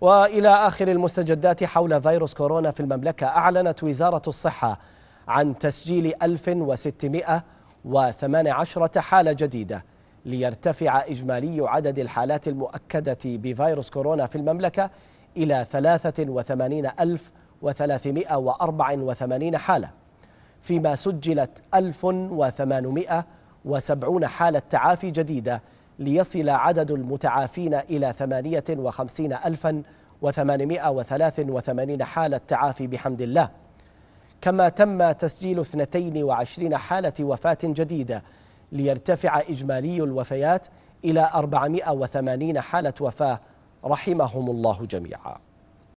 والى اخر المستجدات حول فيروس كورونا في المملكه اعلنت وزاره الصحه عن تسجيل 1618 حاله جديده ليرتفع اجمالي عدد الحالات المؤكده بفيروس كورونا في المملكه الى 83384 حاله فيما سجلت 1870 حاله تعافي جديده ليصل عدد المتعافين إلى 58883 حالة تعافي بحمد الله كما تم تسجيل 22 حالة وفاة جديدة ليرتفع إجمالي الوفيات إلى 480 حالة وفاة رحمهم الله جميعاً